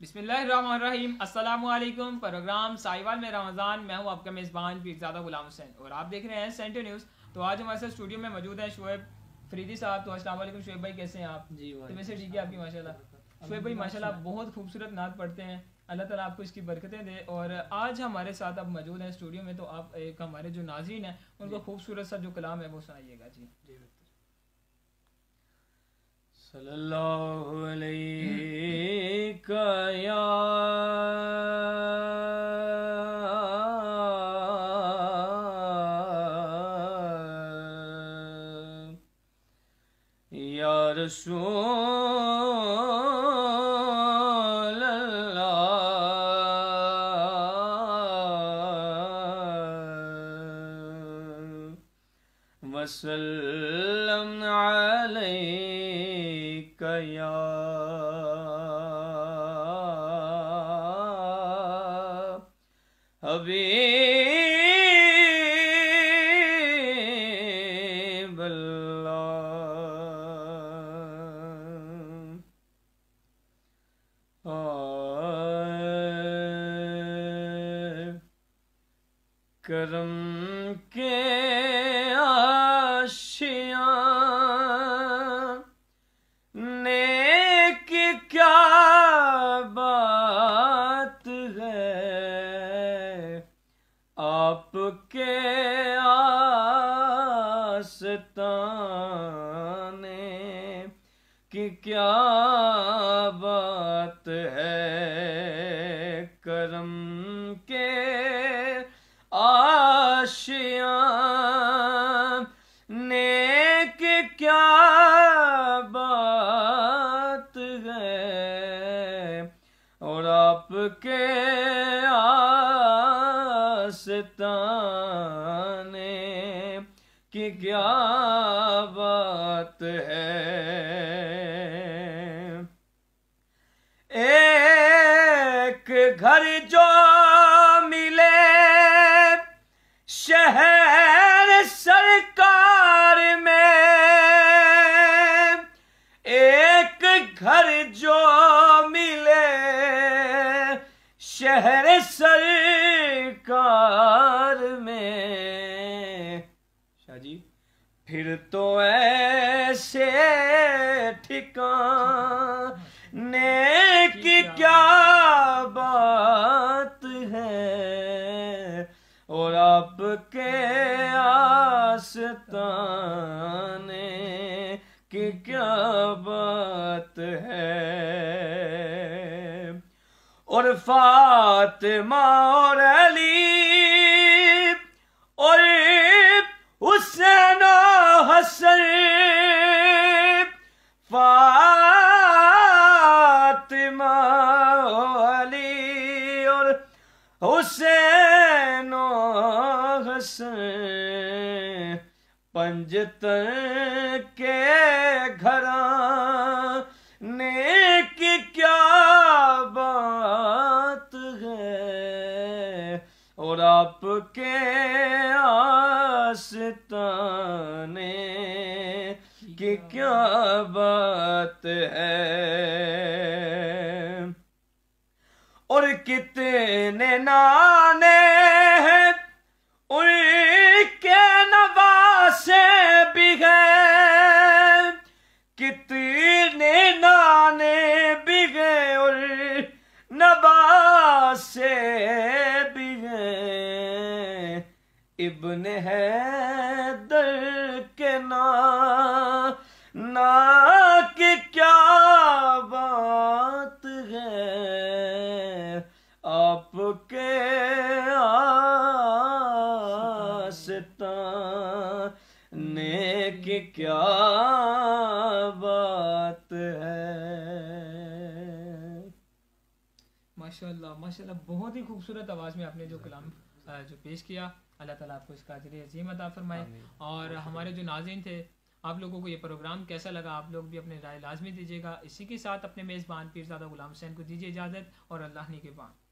बिसमीम असलम प्रोग्राम साहिवाल में रमज़ान मैं हूं आपका मेज़बान पीरजादा गुलाम हुसैन और आप देख रहे हैं सेंटर न्यूज़ तो आज हमारे साथ स्टूडियो में मौजूद है शुएब फरीदी साहब तो अस्सलाम वालेकुम शुएब भाई कैसे हैं आप जी तो वैसे ठीक है आपकी माशाल्लाह शुएब भाई माशाल्लाह बहुत खूबसूरत नात पढ़ते हैं अल्लाह ताला आपको इसकी बरकतें दे और आज हमारे साथ आप मौजूद हैं स्टूडियो में तो आप एक हमारे जो नाजीन हैं उनको खूबसूरत सा जो कलाम है वो सुनाइएगा जी जी رسول الله وسلم عليك يا حبيب करम के आशिया नेक क्या बात है आपके आसताने कि क्या बात है करम के आशिया नेक क्या बात है और आपके आसताने की क्या बात है एक घर जो सरकार में शाह फिर तो ऐसे ठिकाने की क्या बात है और आपके आस्ताने की क्या बात है और फातिमा और अली और हुसैन हसन फातिमा अली और हुसैन हसन पंजतन के घर आस्ताने कि क्या बात है और कितने नाने हैं उनके नवासे भी हैं कितने इबन हैदर के ना ना के क्या बात है आपके आसता ने की क्या बात है माशाल्लाह माशाल्लाह बहुत ही खूबसूरत आवाज़ में आपने जो कलाम जो पेश किया अल्लाह ताला आपको इसका अजर अजीम अदा फरमाए और हमारे जो नाजिन थे आप लोगों को ये प्रोग्राम कैसा लगा आप लोग भी अपने राय लाजमी दीजिएगा इसी के साथ अपने मेज़बान पीरजादा गुलाम हुसैन को दीजिए इजाज़त और अल्लाह ने के बान